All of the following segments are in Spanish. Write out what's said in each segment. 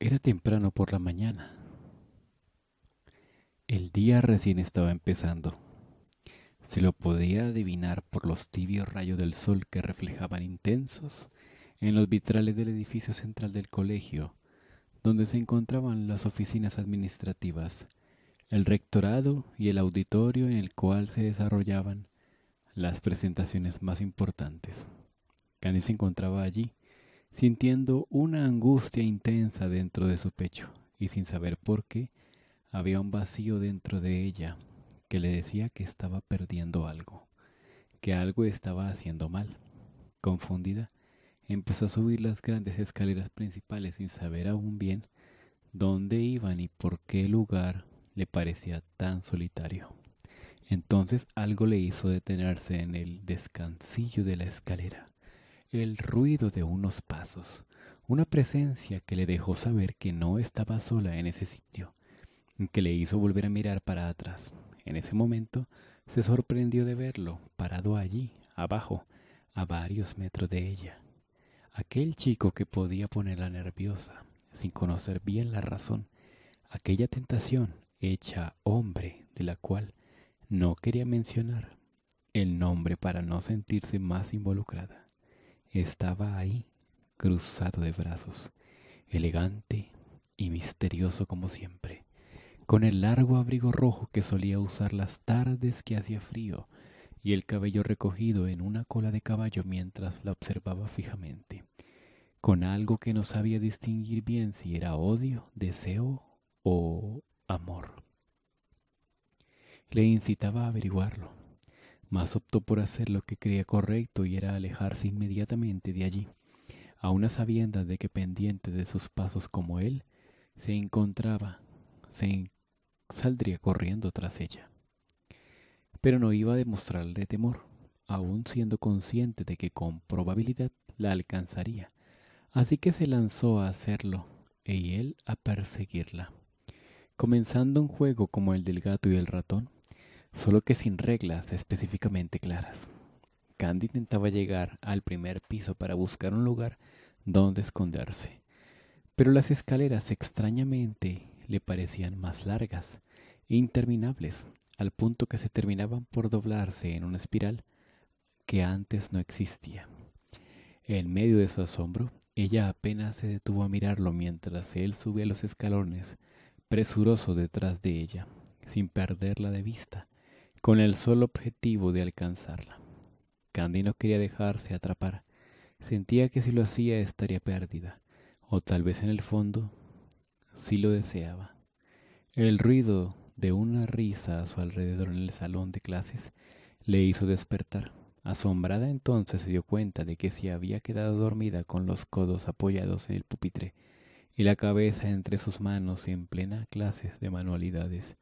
Era temprano por la mañana. El día recién estaba empezando. Se lo podía adivinar por los tibios rayos del sol que reflejaban intensos en los vitrales del edificio central del colegio, donde se encontraban las oficinas administrativas, el rectorado y el auditorio en el cual se desarrollaban las presentaciones más importantes. Candy se encontraba allí, sintiendo una angustia intensa dentro de su pecho y sin saber por qué había un vacío dentro de ella que le decía que estaba perdiendo algo, que algo estaba haciendo mal. Confundida, empezó a subir las grandes escaleras principales sin saber aún bien dónde iban y por qué lugar le parecía tan solitario. Entonces algo le hizo detenerse en el descansillo de la escalera el ruido de unos pasos, una presencia que le dejó saber que no estaba sola en ese sitio, que le hizo volver a mirar para atrás. En ese momento se sorprendió de verlo, parado allí, abajo, a varios metros de ella. Aquel chico que podía ponerla nerviosa, sin conocer bien la razón, aquella tentación hecha hombre de la cual no quería mencionar el nombre para no sentirse más involucrada. Estaba ahí, cruzado de brazos, elegante y misterioso como siempre, con el largo abrigo rojo que solía usar las tardes que hacía frío y el cabello recogido en una cola de caballo mientras la observaba fijamente, con algo que no sabía distinguir bien si era odio, deseo o amor. Le incitaba a averiguarlo mas optó por hacer lo que creía correcto y era alejarse inmediatamente de allí, a una de que pendiente de sus pasos como él, se encontraba, se saldría corriendo tras ella. Pero no iba a demostrarle temor, aun siendo consciente de que con probabilidad la alcanzaría, así que se lanzó a hacerlo e y él a perseguirla, comenzando un juego como el del gato y el ratón, solo que sin reglas específicamente claras. Candy intentaba llegar al primer piso para buscar un lugar donde esconderse, pero las escaleras extrañamente le parecían más largas e interminables, al punto que se terminaban por doblarse en una espiral que antes no existía. En medio de su asombro, ella apenas se detuvo a mirarlo mientras él subía los escalones, presuroso detrás de ella, sin perderla de vista, con el solo objetivo de alcanzarla. Candy no quería dejarse atrapar. Sentía que si lo hacía estaría perdida, o tal vez en el fondo sí lo deseaba. El ruido de una risa a su alrededor en el salón de clases le hizo despertar. Asombrada entonces se dio cuenta de que se había quedado dormida con los codos apoyados en el pupitre y la cabeza entre sus manos en plena clase de manualidades.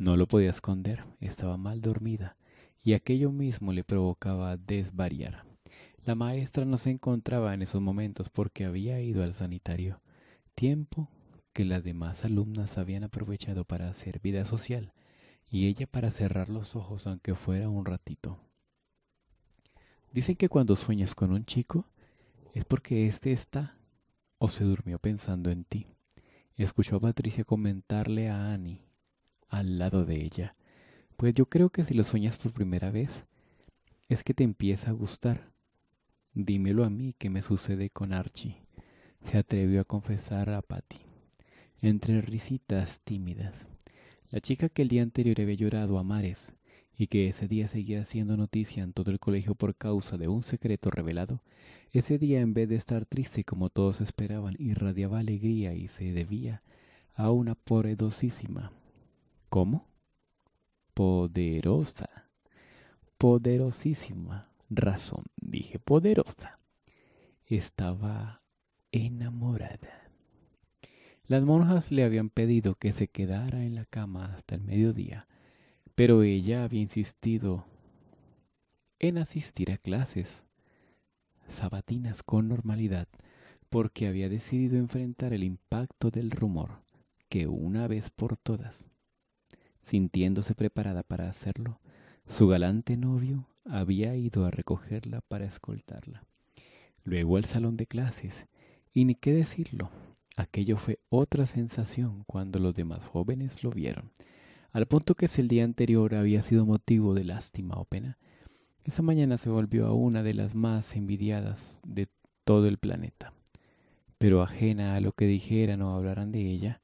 No lo podía esconder, estaba mal dormida, y aquello mismo le provocaba desvariar. La maestra no se encontraba en esos momentos porque había ido al sanitario, tiempo que las demás alumnas habían aprovechado para hacer vida social, y ella para cerrar los ojos aunque fuera un ratito. Dicen que cuando sueñas con un chico es porque éste está o se durmió pensando en ti. Escuchó a Patricia comentarle a Annie al lado de ella. Pues yo creo que si lo sueñas por primera vez, es que te empieza a gustar. Dímelo a mí que me sucede con Archie, se atrevió a confesar a Patty, entre risitas tímidas. La chica que el día anterior había llorado a mares y que ese día seguía siendo noticia en todo el colegio por causa de un secreto revelado, ese día en vez de estar triste como todos esperaban, irradiaba alegría y se debía a una poredosísima ¿Cómo? Poderosa. Poderosísima razón. Dije poderosa. Estaba enamorada. Las monjas le habían pedido que se quedara en la cama hasta el mediodía, pero ella había insistido en asistir a clases sabatinas con normalidad porque había decidido enfrentar el impacto del rumor que una vez por todas Sintiéndose preparada para hacerlo, su galante novio había ido a recogerla para escoltarla. Luego al salón de clases, y ni qué decirlo, aquello fue otra sensación cuando los demás jóvenes lo vieron. Al punto que si el día anterior había sido motivo de lástima o pena, esa mañana se volvió a una de las más envidiadas de todo el planeta. Pero ajena a lo que dijeran o hablaran de ella,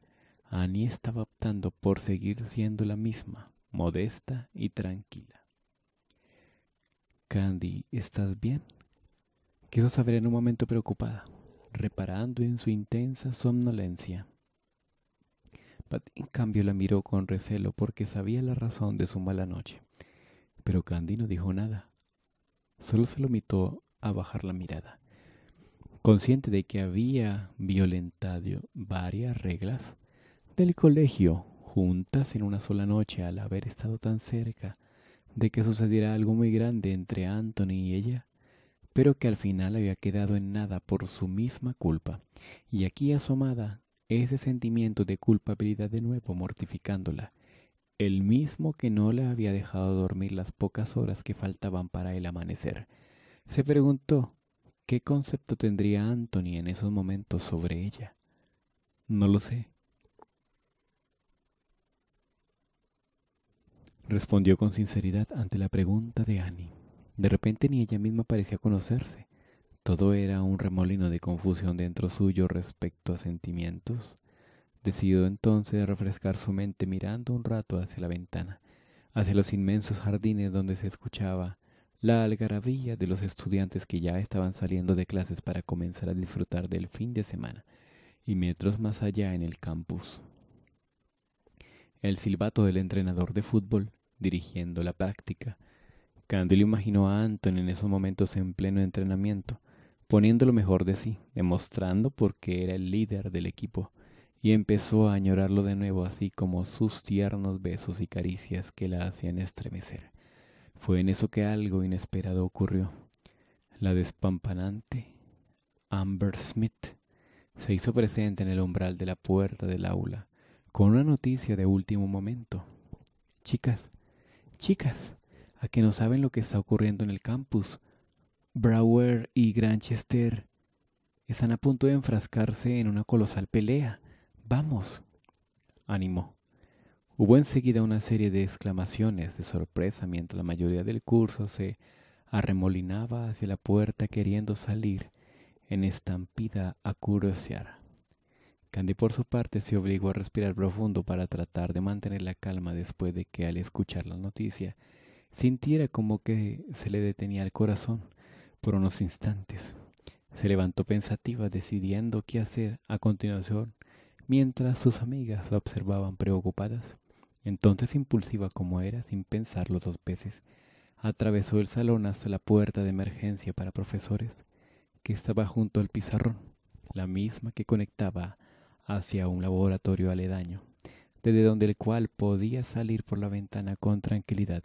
Annie estaba optando por seguir siendo la misma, modesta y tranquila. Candy, ¿estás bien? Quiso saber en un momento preocupada, reparando en su intensa somnolencia. Pat en cambio la miró con recelo porque sabía la razón de su mala noche. Pero Candy no dijo nada. Solo se lo mitó a bajar la mirada. Consciente de que había violentado varias reglas, del colegio juntas en una sola noche al haber estado tan cerca de que sucediera algo muy grande entre Anthony y ella, pero que al final había quedado en nada por su misma culpa, y aquí asomada ese sentimiento de culpabilidad de nuevo mortificándola, el mismo que no la había dejado dormir las pocas horas que faltaban para el amanecer. Se preguntó qué concepto tendría Anthony en esos momentos sobre ella. No lo sé, Respondió con sinceridad ante la pregunta de Annie. De repente ni ella misma parecía conocerse. Todo era un remolino de confusión dentro suyo respecto a sentimientos. Decidió entonces refrescar su mente mirando un rato hacia la ventana, hacia los inmensos jardines donde se escuchaba la algarabía de los estudiantes que ya estaban saliendo de clases para comenzar a disfrutar del fin de semana y metros más allá en el campus. El silbato del entrenador de fútbol dirigiendo la práctica. lo imaginó a Anton en esos momentos en pleno entrenamiento, poniendo lo mejor de sí, demostrando por qué era el líder del equipo, y empezó a añorarlo de nuevo, así como sus tiernos besos y caricias que la hacían estremecer. Fue en eso que algo inesperado ocurrió. La despampanante Amber Smith se hizo presente en el umbral de la puerta del aula con una noticia de último momento. Chicas, Chicas, a que no saben lo que está ocurriendo en el campus. Brower y Granchester están a punto de enfrascarse en una colosal pelea. Vamos. Animó. Hubo enseguida una serie de exclamaciones de sorpresa mientras la mayoría del curso se arremolinaba hacia la puerta queriendo salir en estampida a curiosear. Candy por su parte se obligó a respirar profundo para tratar de mantener la calma después de que al escuchar la noticia sintiera como que se le detenía el corazón por unos instantes. Se levantó pensativa decidiendo qué hacer a continuación mientras sus amigas la observaban preocupadas. Entonces impulsiva como era, sin pensarlo dos veces, atravesó el salón hasta la puerta de emergencia para profesores que estaba junto al pizarrón, la misma que conectaba hacia un laboratorio aledaño, desde donde el cual podía salir por la ventana con tranquilidad,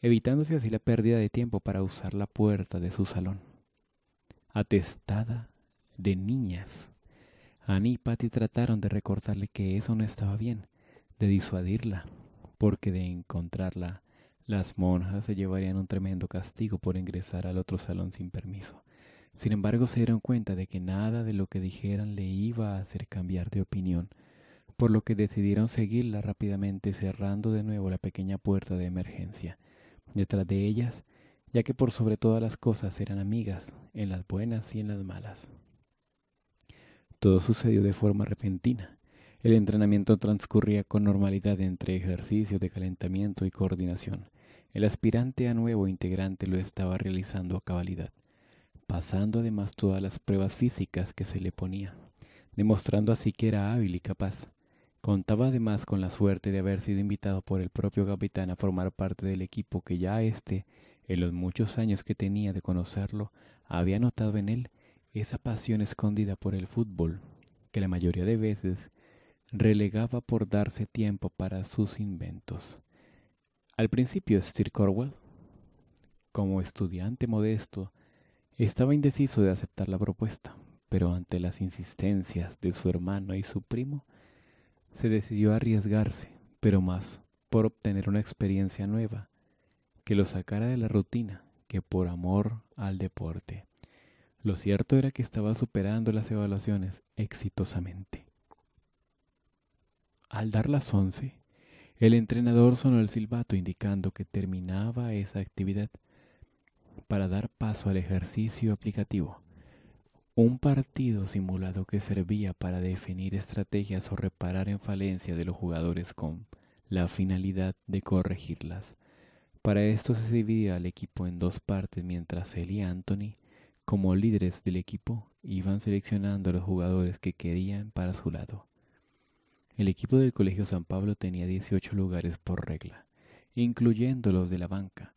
evitándose así la pérdida de tiempo para usar la puerta de su salón. Atestada de niñas, Annie y Patty trataron de recordarle que eso no estaba bien, de disuadirla, porque de encontrarla, las monjas se llevarían un tremendo castigo por ingresar al otro salón sin permiso. Sin embargo, se dieron cuenta de que nada de lo que dijeran le iba a hacer cambiar de opinión, por lo que decidieron seguirla rápidamente cerrando de nuevo la pequeña puerta de emergencia. Detrás de ellas, ya que por sobre todas las cosas eran amigas, en las buenas y en las malas. Todo sucedió de forma repentina. El entrenamiento transcurría con normalidad entre ejercicios de calentamiento y coordinación. El aspirante a nuevo integrante lo estaba realizando a cabalidad pasando además todas las pruebas físicas que se le ponía, demostrando así que era hábil y capaz. Contaba además con la suerte de haber sido invitado por el propio capitán a formar parte del equipo que ya éste, en los muchos años que tenía de conocerlo, había notado en él esa pasión escondida por el fútbol, que la mayoría de veces relegaba por darse tiempo para sus inventos. Al principio, Sir Corwell, como estudiante modesto, estaba indeciso de aceptar la propuesta, pero ante las insistencias de su hermano y su primo, se decidió a arriesgarse, pero más por obtener una experiencia nueva que lo sacara de la rutina que por amor al deporte. Lo cierto era que estaba superando las evaluaciones exitosamente. Al dar las once, el entrenador sonó el silbato indicando que terminaba esa actividad para dar paso al ejercicio aplicativo. Un partido simulado que servía para definir estrategias o reparar en falencia de los jugadores con la finalidad de corregirlas. Para esto se dividía el equipo en dos partes mientras él y Anthony, como líderes del equipo, iban seleccionando a los jugadores que querían para su lado. El equipo del Colegio San Pablo tenía 18 lugares por regla, incluyendo los de la banca,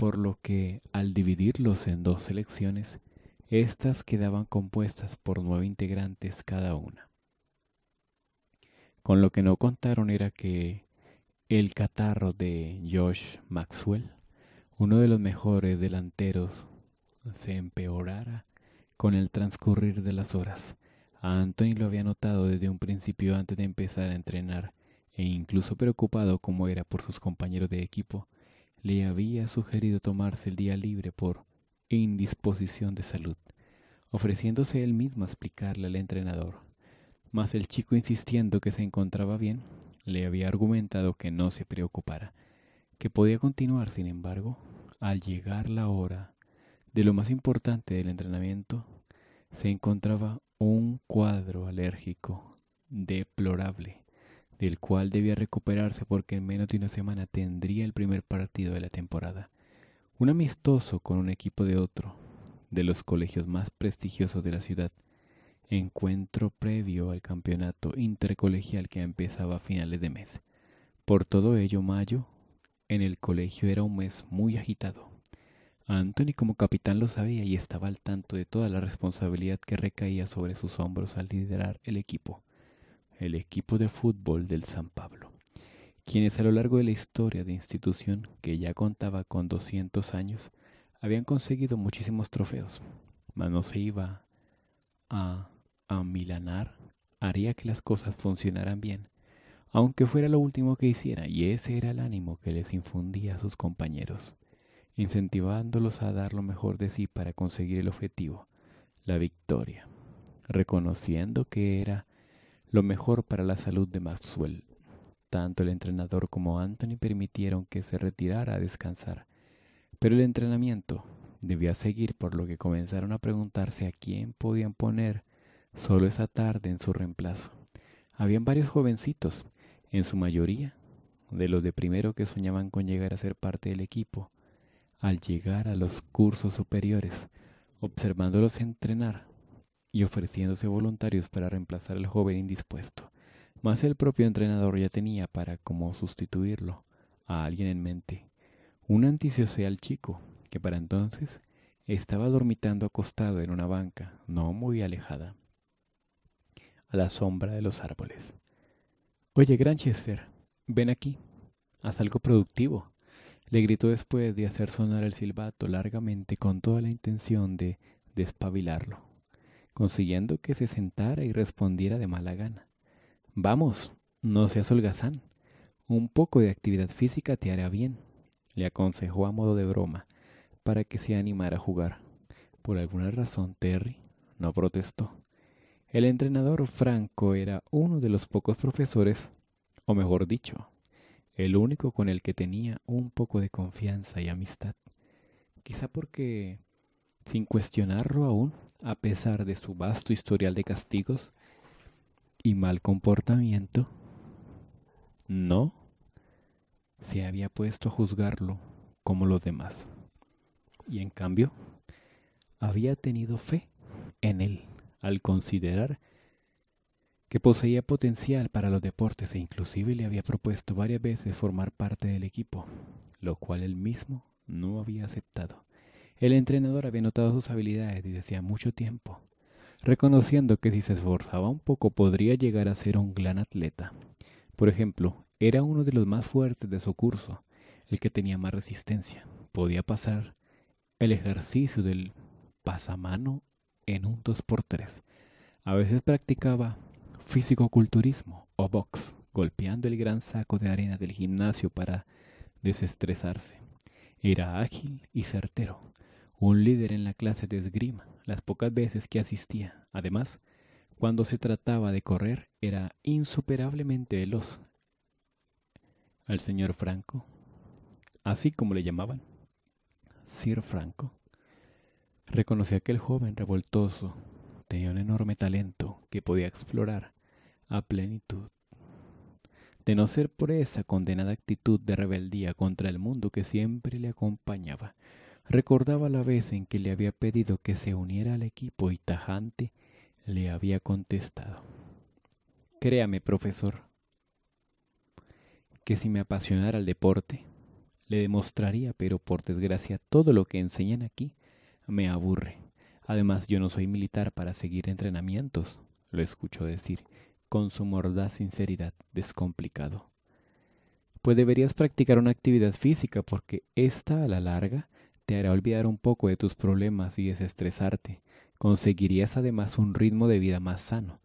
por lo que al dividirlos en dos selecciones, estas quedaban compuestas por nueve integrantes cada una. Con lo que no contaron era que el catarro de Josh Maxwell, uno de los mejores delanteros, se empeorara con el transcurrir de las horas. Anthony lo había notado desde un principio antes de empezar a entrenar, e incluso preocupado como era por sus compañeros de equipo, le había sugerido tomarse el día libre por indisposición de salud, ofreciéndose él mismo a explicarle al entrenador. Mas el chico insistiendo que se encontraba bien, le había argumentado que no se preocupara, que podía continuar, sin embargo, al llegar la hora de lo más importante del entrenamiento, se encontraba un cuadro alérgico deplorable del cual debía recuperarse porque en menos de una semana tendría el primer partido de la temporada. Un amistoso con un equipo de otro, de los colegios más prestigiosos de la ciudad. Encuentro previo al campeonato intercolegial que empezaba a finales de mes. Por todo ello, mayo en el colegio era un mes muy agitado. Anthony como capitán lo sabía y estaba al tanto de toda la responsabilidad que recaía sobre sus hombros al liderar el equipo el equipo de fútbol del San Pablo, quienes a lo largo de la historia de institución, que ya contaba con 200 años, habían conseguido muchísimos trofeos, mas no se iba a amilanar, haría que las cosas funcionaran bien, aunque fuera lo último que hiciera, y ese era el ánimo que les infundía a sus compañeros, incentivándolos a dar lo mejor de sí para conseguir el objetivo, la victoria, reconociendo que era lo mejor para la salud de Maxwell. Tanto el entrenador como Anthony permitieron que se retirara a descansar, pero el entrenamiento debía seguir por lo que comenzaron a preguntarse a quién podían poner solo esa tarde en su reemplazo. Habían varios jovencitos, en su mayoría de los de primero que soñaban con llegar a ser parte del equipo. Al llegar a los cursos superiores, observándolos entrenar, y ofreciéndose voluntarios para reemplazar al joven indispuesto, mas el propio entrenador ya tenía para cómo sustituirlo a alguien en mente, un antisocial chico que para entonces estaba dormitando acostado en una banca no muy alejada, a la sombra de los árboles. Oye, Granchester, ven aquí, haz algo productivo, le gritó después de hacer sonar el silbato largamente con toda la intención de despabilarlo consiguiendo que se sentara y respondiera de mala gana. Vamos, no seas holgazán. Un poco de actividad física te hará bien, le aconsejó a modo de broma, para que se animara a jugar. Por alguna razón, Terry no protestó. El entrenador Franco era uno de los pocos profesores, o mejor dicho, el único con el que tenía un poco de confianza y amistad. Quizá porque sin cuestionarlo aún, a pesar de su vasto historial de castigos y mal comportamiento, no se había puesto a juzgarlo como los demás. Y en cambio, había tenido fe en él al considerar que poseía potencial para los deportes e inclusive le había propuesto varias veces formar parte del equipo, lo cual él mismo no había aceptado. El entrenador había notado sus habilidades desde hacía mucho tiempo, reconociendo que si se esforzaba un poco podría llegar a ser un gran atleta. Por ejemplo, era uno de los más fuertes de su curso, el que tenía más resistencia. Podía pasar el ejercicio del pasamano en un 2x3. A veces practicaba físico-culturismo o box, golpeando el gran saco de arena del gimnasio para desestresarse. Era ágil y certero, un líder en la clase de esgrima las pocas veces que asistía. Además, cuando se trataba de correr, era insuperablemente veloz. Al señor Franco, así como le llamaban, Sir Franco, reconocía que el joven revoltoso tenía un enorme talento que podía explorar a plenitud. De no ser por esa condenada actitud de rebeldía contra el mundo que siempre le acompañaba, Recordaba la vez en que le había pedido que se uniera al equipo y tajante le había contestado. Créame, profesor, que si me apasionara el deporte, le demostraría, pero por desgracia todo lo que enseñan aquí me aburre. Además, yo no soy militar para seguir entrenamientos, lo escuchó decir, con su mordaz sinceridad descomplicado. Pues deberías practicar una actividad física porque esta a la larga te olvidar un poco de tus problemas y desestresarte. Conseguirías además un ritmo de vida más sano.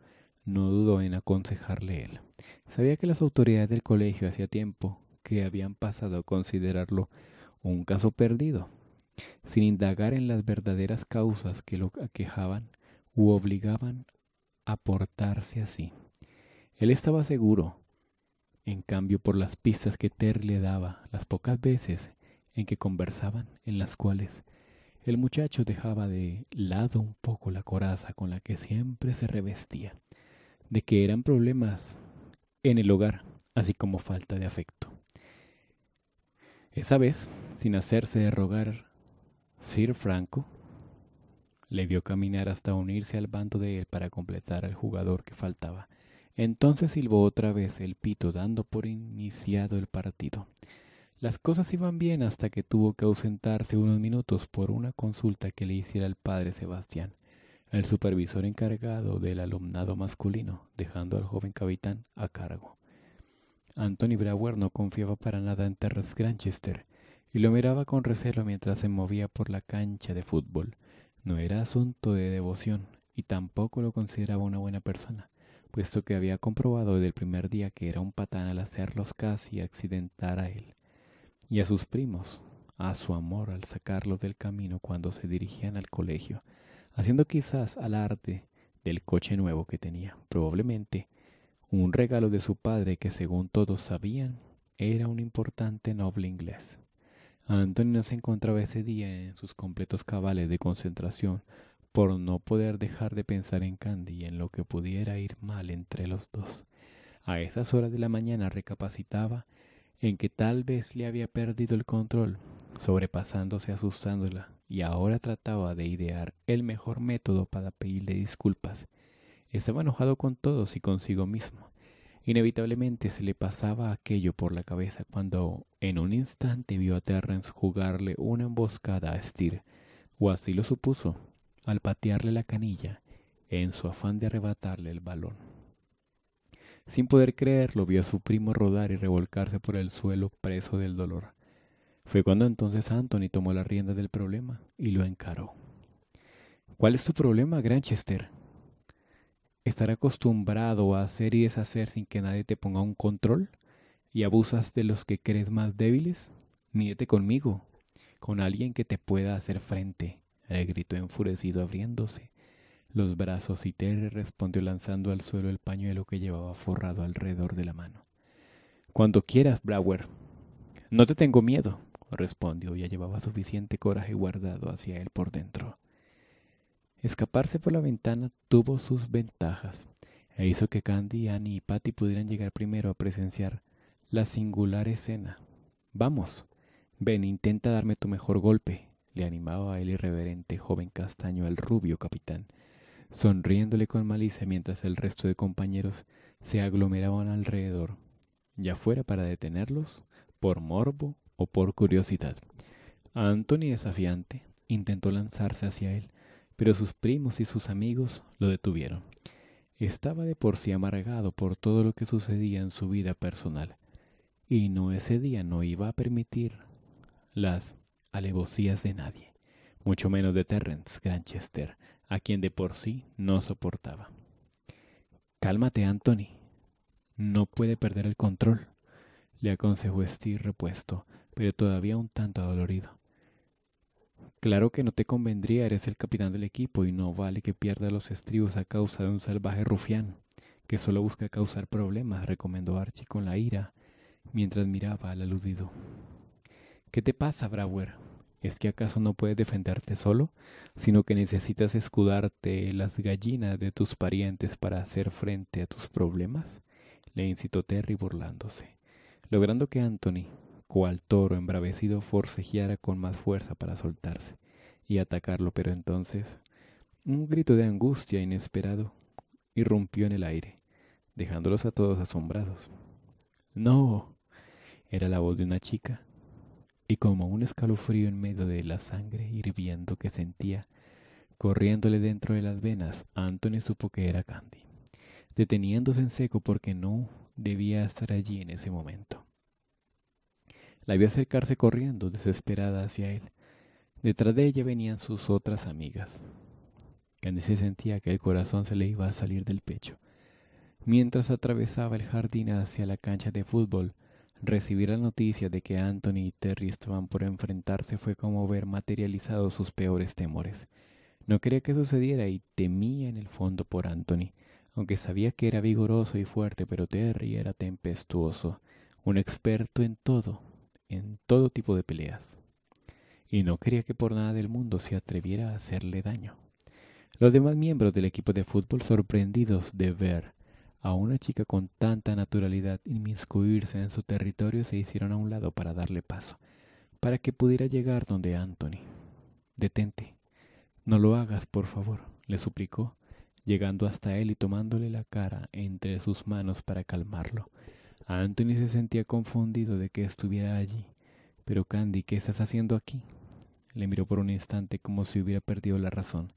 No dudó en aconsejarle él. Sabía que las autoridades del colegio hacía tiempo que habían pasado a considerarlo un caso perdido, sin indagar en las verdaderas causas que lo aquejaban u obligaban a portarse así. Él estaba seguro, en cambio, por las pistas que Ter le daba, las pocas veces en que conversaban, en las cuales el muchacho dejaba de lado un poco la coraza con la que siempre se revestía, de que eran problemas en el hogar, así como falta de afecto. Esa vez, sin hacerse rogar, Sir Franco le vio caminar hasta unirse al bando de él para completar al jugador que faltaba. Entonces silbó otra vez el pito dando por iniciado el partido. Las cosas iban bien hasta que tuvo que ausentarse unos minutos por una consulta que le hiciera el padre Sebastián, el supervisor encargado del alumnado masculino, dejando al joven capitán a cargo. Anthony Brauer no confiaba para nada en Terrence Granchester y lo miraba con recelo mientras se movía por la cancha de fútbol. No era asunto de devoción y tampoco lo consideraba una buena persona, puesto que había comprobado desde el primer día que era un patán al hacerlos casi accidentar a él y a sus primos, a su amor al sacarlo del camino cuando se dirigían al colegio, haciendo quizás alarde del coche nuevo que tenía, probablemente un regalo de su padre que según todos sabían era un importante noble inglés. Antonio se encontraba ese día en sus completos cabales de concentración por no poder dejar de pensar en Candy y en lo que pudiera ir mal entre los dos. A esas horas de la mañana recapacitaba en que tal vez le había perdido el control, sobrepasándose asustándola, y ahora trataba de idear el mejor método para pedirle disculpas. Estaba enojado con todos y consigo mismo. Inevitablemente se le pasaba aquello por la cabeza cuando en un instante vio a Terrence jugarle una emboscada a Stir, o así lo supuso, al patearle la canilla, en su afán de arrebatarle el balón. Sin poder creerlo, vio a su primo rodar y revolcarse por el suelo preso del dolor. Fue cuando entonces Anthony tomó la rienda del problema y lo encaró. ¿Cuál es tu problema, Granchester? Estar acostumbrado a hacer y deshacer sin que nadie te ponga un control y abusas de los que crees más débiles. míete conmigo, con alguien que te pueda hacer frente, le gritó enfurecido abriéndose los brazos y Terry respondió lanzando al suelo el pañuelo que llevaba forrado alrededor de la mano. Cuando quieras, Brower. No te tengo miedo, respondió. Ya llevaba suficiente coraje guardado hacia él por dentro. Escaparse por la ventana tuvo sus ventajas e hizo que Candy, Annie y Patty pudieran llegar primero a presenciar la singular escena. Vamos, ven, intenta darme tu mejor golpe, le animaba el irreverente joven castaño al rubio capitán sonriéndole con malicia mientras el resto de compañeros se aglomeraban alrededor, ya fuera para detenerlos, por morbo o por curiosidad. Anthony, desafiante, intentó lanzarse hacia él, pero sus primos y sus amigos lo detuvieron. Estaba de por sí amargado por todo lo que sucedía en su vida personal, y no ese día no iba a permitir las alevosías de nadie, mucho menos de Terrence Granchester, a quien de por sí no soportaba. Cálmate, Anthony. No puede perder el control, le aconsejó Steve repuesto, pero todavía un tanto adolorido. Claro que no te convendría, eres el capitán del equipo y no vale que pierda los estribos a causa de un salvaje rufián que solo busca causar problemas, recomendó Archie con la ira mientras miraba al aludido. ¿Qué te pasa, Brower? ¿Es que acaso no puedes defenderte solo, sino que necesitas escudarte las gallinas de tus parientes para hacer frente a tus problemas? le incitó Terry burlándose, logrando que Anthony, cual toro embravecido, forcejeara con más fuerza para soltarse y atacarlo, pero entonces un grito de angustia inesperado irrumpió en el aire, dejándolos a todos asombrados. No. Era la voz de una chica, y como un escalofrío en medio de la sangre hirviendo que sentía, corriéndole dentro de las venas, Anthony supo que era Candy, deteniéndose en seco porque no debía estar allí en ese momento. La vio acercarse corriendo, desesperada hacia él. Detrás de ella venían sus otras amigas. Candy se sentía que el corazón se le iba a salir del pecho. Mientras atravesaba el jardín hacia la cancha de fútbol, Recibir la noticia de que Anthony y Terry estaban por enfrentarse fue como ver materializados sus peores temores. No quería que sucediera y temía en el fondo por Anthony, aunque sabía que era vigoroso y fuerte, pero Terry era tempestuoso, un experto en todo, en todo tipo de peleas. Y no quería que por nada del mundo se atreviera a hacerle daño. Los demás miembros del equipo de fútbol, sorprendidos de ver a una chica con tanta naturalidad inmiscuirse en su territorio se hicieron a un lado para darle paso, para que pudiera llegar donde Anthony. Detente. No lo hagas, por favor, le suplicó, llegando hasta él y tomándole la cara entre sus manos para calmarlo. Anthony se sentía confundido de que estuviera allí. Pero Candy, ¿qué estás haciendo aquí? Le miró por un instante como si hubiera perdido la razón.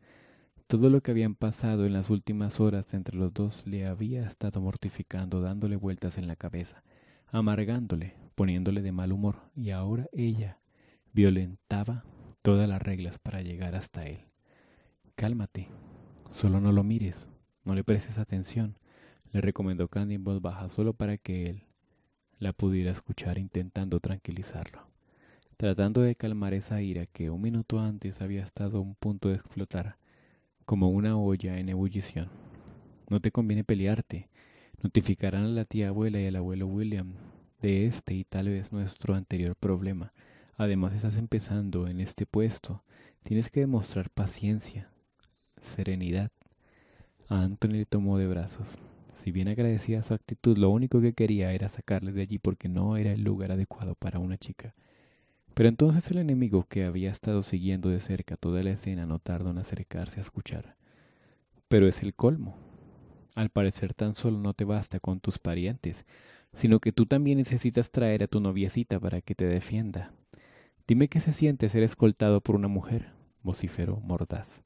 Todo lo que habían pasado en las últimas horas entre los dos le había estado mortificando, dándole vueltas en la cabeza, amargándole, poniéndole de mal humor, y ahora ella violentaba todas las reglas para llegar hasta él. Cálmate, solo no lo mires, no le prestes atención, le recomendó Candy en voz baja solo para que él la pudiera escuchar intentando tranquilizarlo, tratando de calmar esa ira que un minuto antes había estado a un punto de explotar como una olla en ebullición. No te conviene pelearte. Notificarán a la tía abuela y al abuelo William de este y tal vez nuestro anterior problema. Además estás empezando en este puesto. Tienes que demostrar paciencia, serenidad. Anthony le tomó de brazos. Si bien agradecía su actitud, lo único que quería era sacarle de allí porque no era el lugar adecuado para una chica. Pero entonces el enemigo que había estado siguiendo de cerca toda la escena no tardó en acercarse a escuchar. Pero es el colmo. Al parecer tan solo no te basta con tus parientes, sino que tú también necesitas traer a tu noviecita para que te defienda. Dime qué se siente ser escoltado por una mujer, vociferó Mordaz,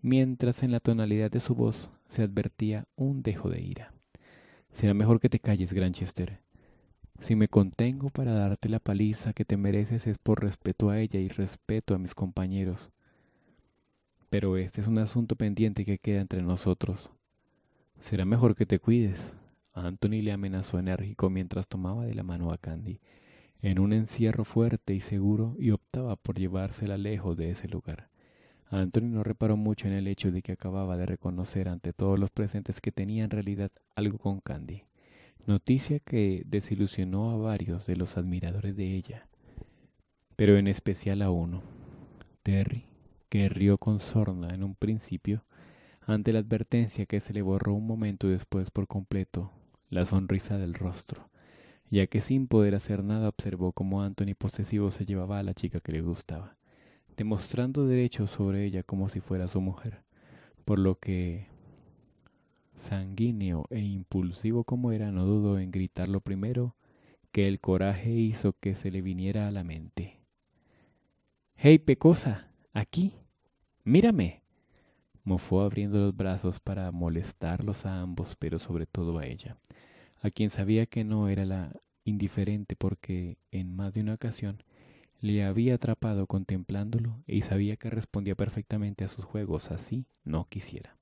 mientras en la tonalidad de su voz se advertía un dejo de ira. Será mejor que te calles, Granchester, si me contengo para darte la paliza que te mereces es por respeto a ella y respeto a mis compañeros. Pero este es un asunto pendiente que queda entre nosotros. Será mejor que te cuides. Anthony le amenazó enérgico mientras tomaba de la mano a Candy, en un encierro fuerte y seguro, y optaba por llevársela lejos de ese lugar. Anthony no reparó mucho en el hecho de que acababa de reconocer ante todos los presentes que tenía en realidad algo con Candy noticia que desilusionó a varios de los admiradores de ella, pero en especial a uno, Terry, que rió con sorna en un principio ante la advertencia que se le borró un momento después por completo la sonrisa del rostro, ya que sin poder hacer nada observó cómo Anthony posesivo se llevaba a la chica que le gustaba, demostrando derechos sobre ella como si fuera su mujer, por lo que sanguíneo e impulsivo como era, no dudó en gritar lo primero que el coraje hizo que se le viniera a la mente. ¡Hey, pecosa! ¡Aquí! ¡Mírame! Mofó abriendo los brazos para molestarlos a ambos, pero sobre todo a ella, a quien sabía que no era la indiferente porque en más de una ocasión le había atrapado contemplándolo y sabía que respondía perfectamente a sus juegos, así no quisiera.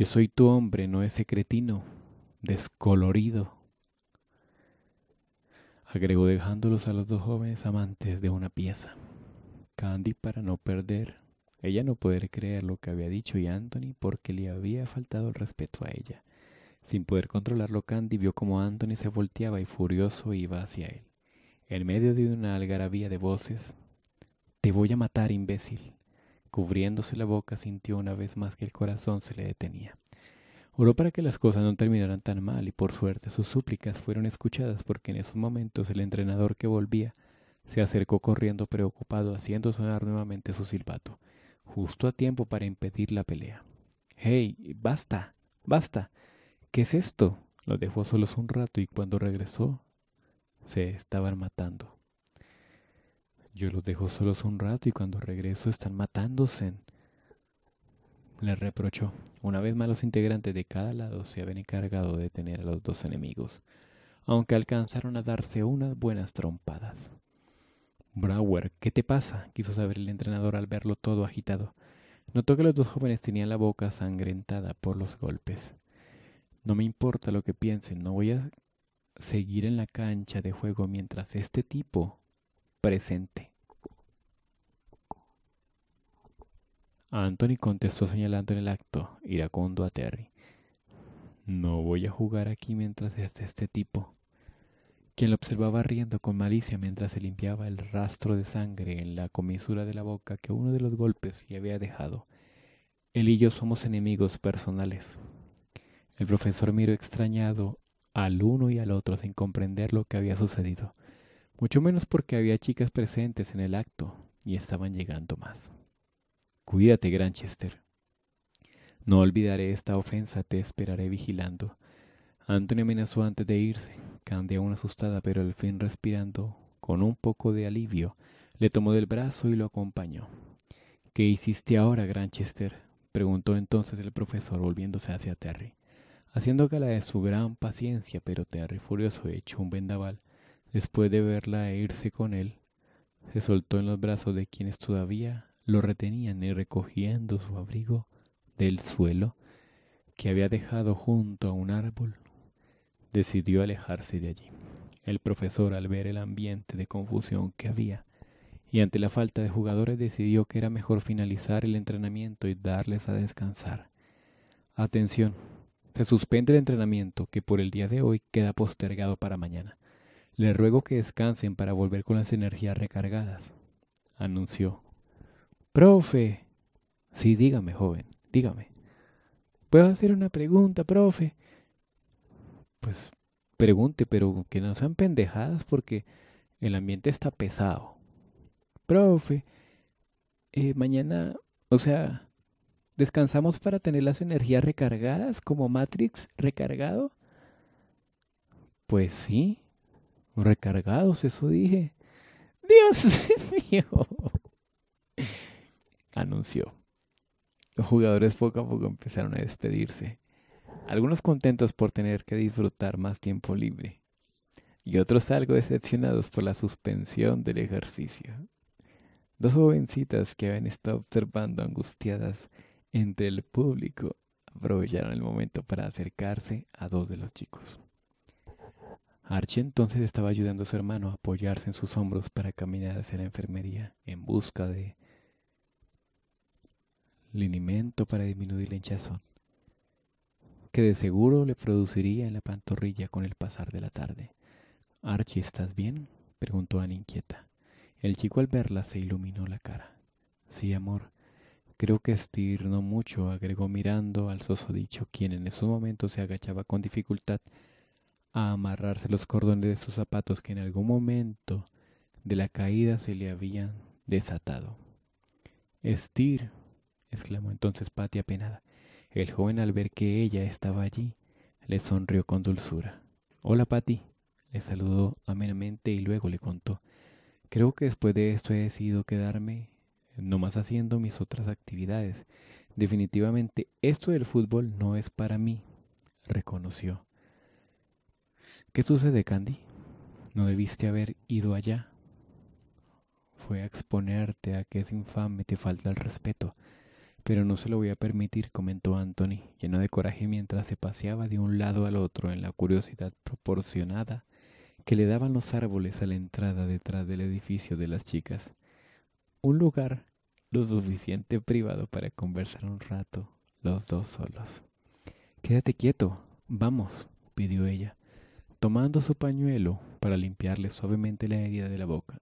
Yo soy tu hombre, no ese cretino, descolorido. Agregó dejándolos a los dos jóvenes amantes de una pieza. Candy para no perder, ella no poder creer lo que había dicho y Anthony porque le había faltado el respeto a ella. Sin poder controlarlo, Candy vio como Anthony se volteaba y furioso iba hacia él. En medio de una algarabía de voces, Te voy a matar, imbécil. Cubriéndose la boca, sintió una vez más que el corazón se le detenía. Oró para que las cosas no terminaran tan mal y por suerte sus súplicas fueron escuchadas porque en esos momentos el entrenador que volvía se acercó corriendo preocupado haciendo sonar nuevamente su silbato, justo a tiempo para impedir la pelea. ¡Hey! ¡Basta! ¡Basta! ¿Qué es esto? lo dejó solos un rato y cuando regresó se estaban matando. Yo los dejo solos un rato y cuando regreso están matándose. Le reprochó. Una vez más los integrantes de cada lado se habían encargado de detener a los dos enemigos, aunque alcanzaron a darse unas buenas trompadas. Brower, ¿qué te pasa? quiso saber el entrenador al verlo todo agitado. Notó que los dos jóvenes tenían la boca sangrentada por los golpes. No me importa lo que piensen, no voy a seguir en la cancha de juego mientras este tipo presente. Anthony contestó señalando en el acto, iracundo a Terry. No voy a jugar aquí mientras de este tipo, quien lo observaba riendo con malicia mientras se limpiaba el rastro de sangre en la comisura de la boca que uno de los golpes le había dejado. Él y yo somos enemigos personales. El profesor miró extrañado al uno y al otro sin comprender lo que había sucedido, mucho menos porque había chicas presentes en el acto y estaban llegando más. Cuídate, Granchester. No olvidaré esta ofensa, te esperaré vigilando. Antonio amenazó antes de irse. Candy aún asustada, pero al fin respirando con un poco de alivio, le tomó del brazo y lo acompañó. ¿Qué hiciste ahora, Granchester? preguntó entonces el profesor, volviéndose hacia Terry. Haciendo gala de su gran paciencia, pero Terry, furioso, echó un vendaval. Después de verla e irse con él, se soltó en los brazos de quienes todavía lo retenían y recogiendo su abrigo del suelo que había dejado junto a un árbol, decidió alejarse de allí. El profesor, al ver el ambiente de confusión que había y ante la falta de jugadores, decidió que era mejor finalizar el entrenamiento y darles a descansar. Atención, se suspende el entrenamiento que por el día de hoy queda postergado para mañana. Les ruego que descansen para volver con las energías recargadas, anunció Profe. Sí, dígame, joven, dígame. ¿Puedo hacer una pregunta, profe? Pues pregunte, pero que no sean pendejadas porque el ambiente está pesado. Profe, eh, mañana, o sea, ¿descansamos para tener las energías recargadas como Matrix recargado? Pues sí, recargados, eso dije. Dios mío anunció. Los jugadores poco a poco empezaron a despedirse, algunos contentos por tener que disfrutar más tiempo libre y otros algo decepcionados por la suspensión del ejercicio. Dos jovencitas que habían estado observando angustiadas entre el público aprovecharon el momento para acercarse a dos de los chicos. Archie entonces estaba ayudando a su hermano a apoyarse en sus hombros para caminar hacia la enfermería en busca de linimento para disminuir la hinchazón, que de seguro le produciría en la pantorrilla con el pasar de la tarde. Archie, ¿estás bien? preguntó Ana inquieta. El chico al verla se iluminó la cara. Sí, amor. Creo que no mucho, agregó mirando al sosodicho, quien en esos momentos se agachaba con dificultad a amarrarse los cordones de sus zapatos que en algún momento de la caída se le habían desatado. Estir, exclamó entonces Patty apenada. El joven al ver que ella estaba allí, le sonrió con dulzura. Hola, Patty, le saludó amenamente y luego le contó. Creo que después de esto he decidido quedarme nomás haciendo mis otras actividades. Definitivamente esto del fútbol no es para mí, reconoció. ¿Qué sucede, Candy? No debiste haber ido allá. Fue a exponerte a que ese infame te falta el respeto. Pero no se lo voy a permitir, comentó Anthony, lleno de coraje mientras se paseaba de un lado al otro en la curiosidad proporcionada que le daban los árboles a la entrada detrás del edificio de las chicas. Un lugar lo suficiente privado para conversar un rato, los dos solos. Quédate quieto, vamos, pidió ella, tomando su pañuelo para limpiarle suavemente la herida de la boca.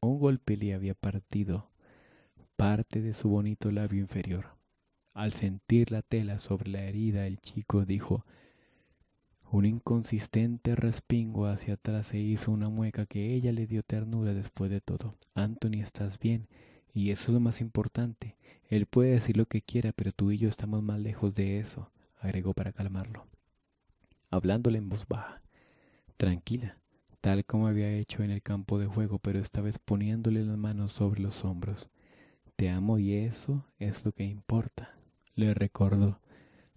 Un golpe le había partido parte de su bonito labio inferior. Al sentir la tela sobre la herida, el chico dijo un inconsistente respingo hacia atrás e hizo una mueca que ella le dio ternura después de todo. Anthony, estás bien, y eso es lo más importante. Él puede decir lo que quiera, pero tú y yo estamos más lejos de eso, agregó para calmarlo, hablándole en voz baja. Tranquila, tal como había hecho en el campo de juego, pero esta vez poniéndole las manos sobre los hombros. Te amo y eso es lo que importa, le recordó.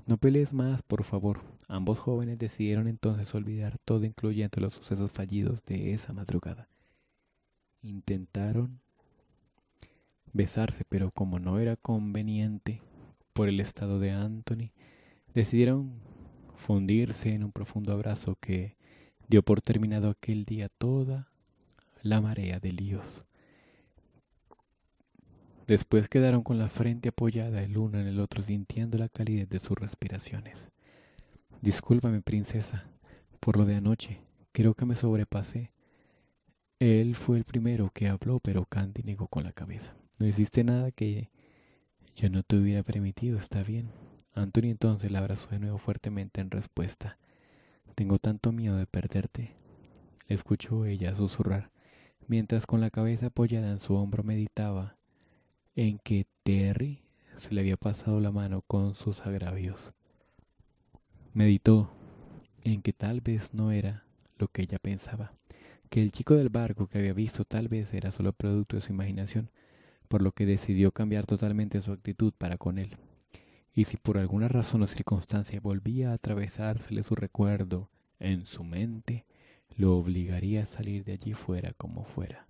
No pelees más, por favor. Ambos jóvenes decidieron entonces olvidar todo, incluyendo los sucesos fallidos de esa madrugada. Intentaron besarse, pero como no era conveniente por el estado de Anthony, decidieron fundirse en un profundo abrazo que dio por terminado aquel día toda la marea de líos. Después quedaron con la frente apoyada el uno en el otro, sintiendo la calidez de sus respiraciones. Discúlpame, princesa, por lo de anoche. Creo que me sobrepasé. Él fue el primero que habló, pero Candy negó con la cabeza. No hiciste nada que yo no te hubiera permitido, está bien. Anthony entonces la abrazó de nuevo fuertemente en respuesta. Tengo tanto miedo de perderte. Le escuchó ella susurrar, mientras con la cabeza apoyada en su hombro meditaba en que Terry se le había pasado la mano con sus agravios. Meditó en que tal vez no era lo que ella pensaba, que el chico del barco que había visto tal vez era solo producto de su imaginación, por lo que decidió cambiar totalmente su actitud para con él. Y si por alguna razón o circunstancia volvía a atravesársele su recuerdo en su mente, lo obligaría a salir de allí fuera como fuera.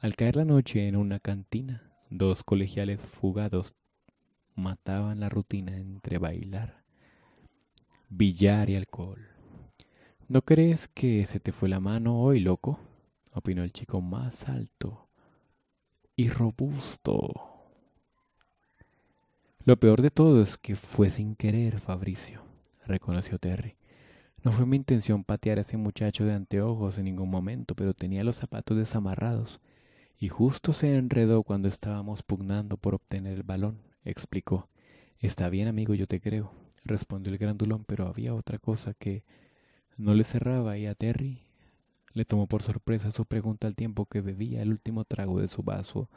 Al caer la noche en una cantina, Dos colegiales fugados mataban la rutina entre bailar, billar y alcohol. ¿No crees que se te fue la mano hoy, loco? opinó el chico más alto y robusto. Lo peor de todo es que fue sin querer, Fabricio, reconoció Terry. No fue mi intención patear a ese muchacho de anteojos en ningún momento, pero tenía los zapatos desamarrados y justo se enredó cuando estábamos pugnando por obtener el balón, explicó. Está bien, amigo, yo te creo, respondió el grandulón, pero había otra cosa que no le cerraba y a Terry le tomó por sorpresa su pregunta al tiempo que bebía el último trago de su vaso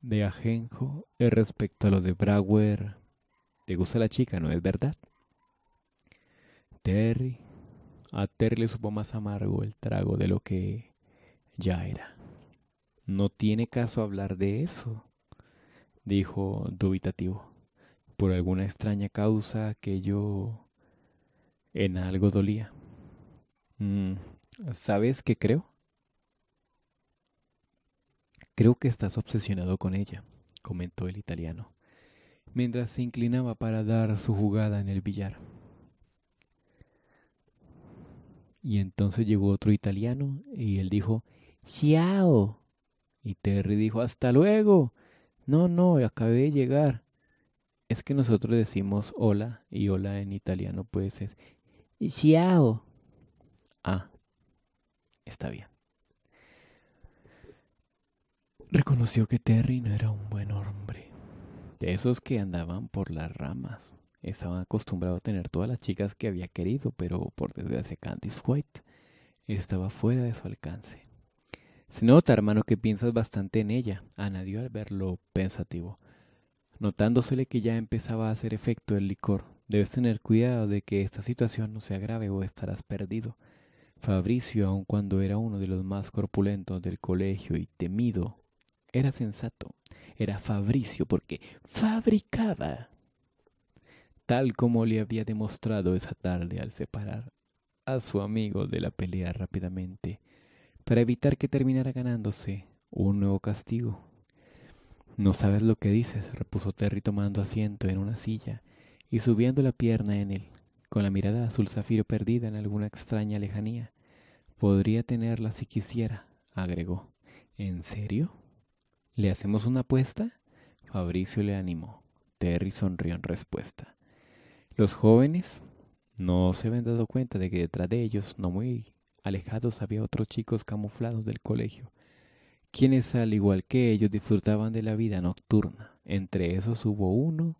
de ajenjo respecto a lo de Brauer. ¿Te gusta la chica, no es verdad? Terry, a Terry le supo más amargo el trago de lo que ya era. No tiene caso hablar de eso, dijo dubitativo. Por alguna extraña causa que yo en algo dolía. Mm, ¿Sabes qué creo? Creo que estás obsesionado con ella, comentó el italiano, mientras se inclinaba para dar su jugada en el billar. Y entonces llegó otro italiano y él dijo, Ciao. Y Terry dijo, hasta luego. No, no, acabé de llegar. Es que nosotros decimos hola y hola en italiano puede ser... ciao. Ah, está bien. Reconoció que Terry no era un buen hombre. De esos que andaban por las ramas. Estaba acostumbrado a tener todas las chicas que había querido, pero por desgracia Candice White estaba fuera de su alcance. Se nota, hermano, que piensas bastante en ella, añadió al verlo pensativo. Notándosele que ya empezaba a hacer efecto el licor, debes tener cuidado de que esta situación no se agrave o estarás perdido. Fabricio, aun cuando era uno de los más corpulentos del colegio y temido, era sensato, era Fabricio porque fabricaba, tal como le había demostrado esa tarde al separar a su amigo de la pelea rápidamente para evitar que terminara ganándose un nuevo castigo. No sabes lo que dices, repuso Terry tomando asiento en una silla y subiendo la pierna en él, con la mirada azul zafiro perdida en alguna extraña lejanía. Podría tenerla si quisiera, agregó. ¿En serio? ¿Le hacemos una apuesta? Fabricio le animó. Terry sonrió en respuesta. Los jóvenes no se habían dado cuenta de que detrás de ellos, no muy Alejados había otros chicos camuflados del colegio, quienes al igual que ellos disfrutaban de la vida nocturna. Entre esos hubo uno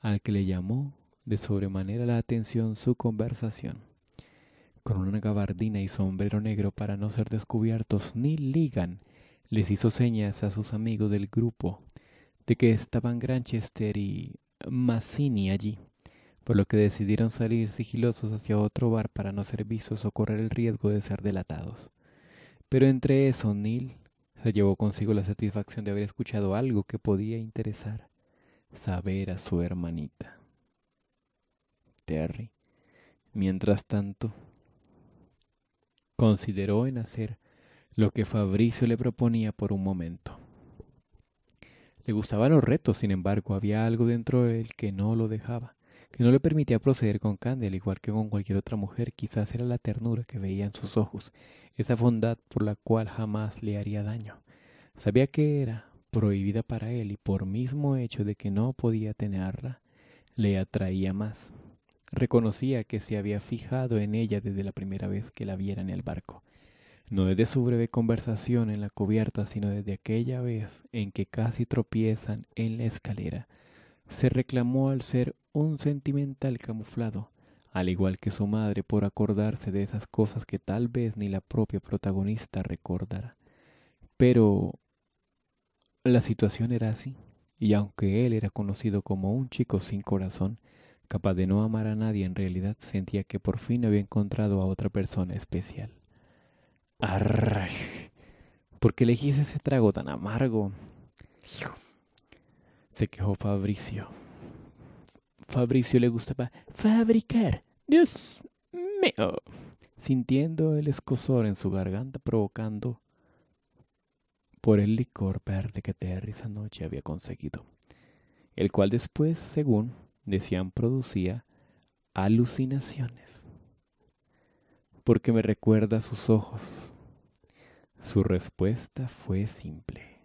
al que le llamó de sobremanera la atención su conversación. Con una gabardina y sombrero negro para no ser descubiertos ni ligan, les hizo señas a sus amigos del grupo de que estaban Granchester y Massini allí por lo que decidieron salir sigilosos hacia otro bar para no ser vistos o correr el riesgo de ser delatados. Pero entre eso, Neil se llevó consigo la satisfacción de haber escuchado algo que podía interesar, saber a su hermanita. Terry, mientras tanto, consideró en hacer lo que Fabricio le proponía por un momento. Le gustaban los retos, sin embargo, había algo dentro de él que no lo dejaba que no le permitía proceder con al igual que con cualquier otra mujer, quizás era la ternura que veía en sus ojos, esa bondad por la cual jamás le haría daño. Sabía que era prohibida para él y por mismo hecho de que no podía tenerla, le atraía más. Reconocía que se había fijado en ella desde la primera vez que la viera en el barco, no desde su breve conversación en la cubierta, sino desde aquella vez en que casi tropiezan en la escalera se reclamó al ser un sentimental camuflado, al igual que su madre por acordarse de esas cosas que tal vez ni la propia protagonista recordara. Pero la situación era así, y aunque él era conocido como un chico sin corazón, capaz de no amar a nadie en realidad, sentía que por fin había encontrado a otra persona especial. ¿Por qué elegís ese trago tan amargo? se quejó Fabricio. Fabricio le gustaba fabricar. Dios mío. Sintiendo el escosor en su garganta provocando por el licor verde que Terry esa noche había conseguido, el cual después, según decían, producía alucinaciones, porque me recuerda a sus ojos. Su respuesta fue simple.